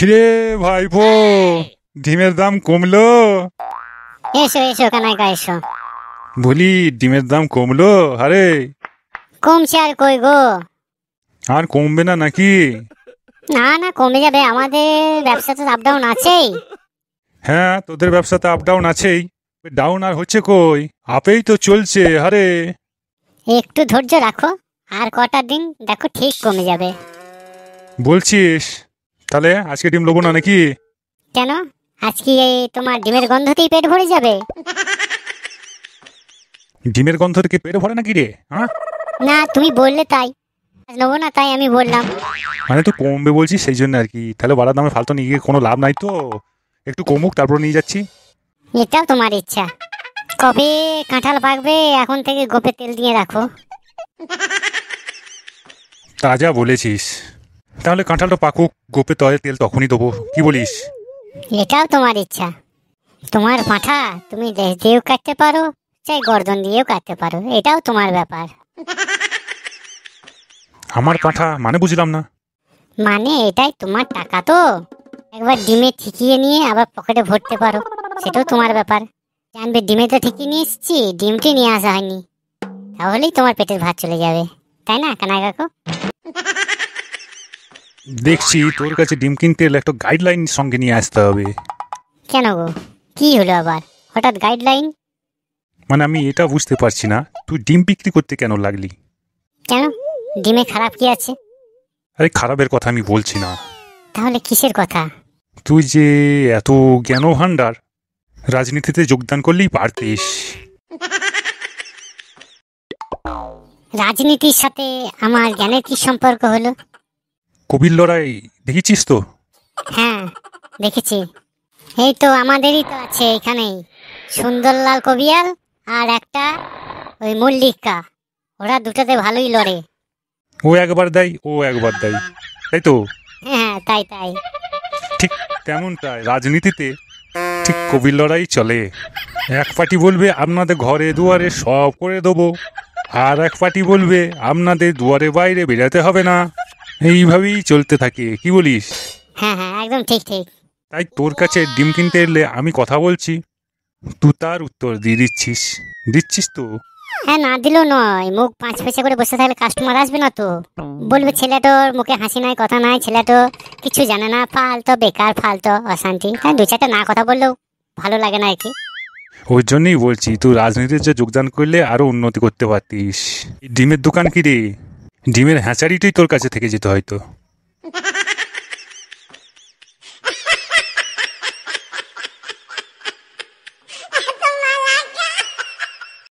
কিরে ভাইপো ডিমের দাম কমলো এসো এসো কানাইকা এসো বলি ডিমের দাম কমলো আরে কমছে আর কই গো আর কমবে না নাকি না না কমে যাবে আমাদের ব্যবসাতে আপ ডাউন আছেই হ্যাঁ তোদের ব্যবসাতে আপ ডাউন আছেই ডাউন আর হচ্ছে কই আপেই তো চলছে আরে একটু ধৈর্য রাখো আর কটা দিন দেখো ঠিক কমে যাবে বলছিস তাহলে আজকে ডিম লোবো না নাকি কেন আজকে তোমার ডিমের গন্ধতেই পেট ভরে যাবে ডিমের গন্ধ থেকে পেট ভরে নাকি রে হ্যাঁ না তুমি বললে তাই নেবো না তাই আমি বললাম মানে তো কমবে বলছি সেই জন্য আর কি তাহলে বাড়ার দামে ফালতু নিয়ে গিয়ে কোনো লাভ নাই তো একটু কমুক তারপর নিয়ে যাচ্ছি এটাও তোমার ইচ্ছা কবে কাঁঠাল পাকবে এখন থেকে গোপে তেল দিয়ে রাখো তাজা বলেছিস তাহলে কাঁঠালটা পাকুক গোপে তয়ে তেল তখনই দেবো কি বলিস এটাও তোমার ইচ্ছা তোমার মাথা তুমি দেশ দিয়েও কাটতে পারো চাই গর্দন দিয়েও কাটতে পারো এটাও তোমার ব্যাপার আমার পাঠা মানে বুঝলাম না মানে এটাই তোমার টাকা তো একবার ডিমে ঠিকিয়ে নিয়ে আবার পকেটে ভরতে পারো সেটাও তোমার ব্যাপার জানবে ডিমে তো ঠিকই নিয়ে এসেছি ডিমটি নিয়ে আসা হয়নি তাহলেই তোমার পেটের ভাত চলে যাবে তাই না কানা কাকু দেখছি তোর কাছে ডিম কিনতে এলে একটা গাইডলাইন সঙ্গে নিয়ে আসতে হবে কেন গো কি হলো আবার হঠাৎ গাইডলাইন মানে আমি এটা বুঝতে পারছি না তুই ডিম বিক্রি করতে কেন লাগলি কেন ডিমে খারাপ কি আছে আরে খারাপের কথা আমি বলছি না তাহলে কিসের কথা তুই যে এত জ্ঞান ভান্ডার রাজনীতিতে যোগদান করলেই পারতিস রাজনীতির সাথে আমার জ্ঞানের কি সম্পর্ক হলো কবির লড়াই দেখেছিস তো হ্যাঁ দেখেছি এই তো আমাদেরই তো আছে এখানেই সুন্দরলাল কবিয়াল আর একটা ওই মল্লিকা ওরা দুটাতে ভালোই লড়ে ও একবার দেয় ও একবার দেয় তাই তো হ্যাঁ তাই তাই ঠিক তেমনটাই রাজনীতিতে ঠিক কবির লড়াই চলে এক পার্টি বলবে আপনাদের ঘরে দুয়ারে সব করে দেবো আর এক পার্টি বলবে আপনাদের দুয়ারে বাইরে বেরোতে হবে না এইভাবেই চলতে থাকে কি বলিস হ্যাঁ হ্যাঁ একদম ঠিক ঠিক তাই তোর কাছে ডিম কিনতে এলে আমি কথা বলছি তুই তার উত্তর দিয়ে দিচ্ছিস দিচ্ছিস তো হ্যাঁ না দিলেও নয় মুখ পাঁচ পেঁচা করে বসে থাকলে কাস্টমার আসবে না তো বলবে ছেলেটোর মুখে হাসি নাই কথা নাই ছেলেটো কিছু জানে না ফালতো বেকার ফালতো অশান্তি তাই হ্যাঁ, দু চারটা না কথা বললেও ভালো লাগে না আর কি ওই জন্যই বলছি তুই রাজনীতির যে যোগদান করলে আরো উন্নতি করতে পারতিস ডিমের দোকান কি রে ডিমের হ্যাঁচারিটাই তোর কাছে থেকে যেত হয়তো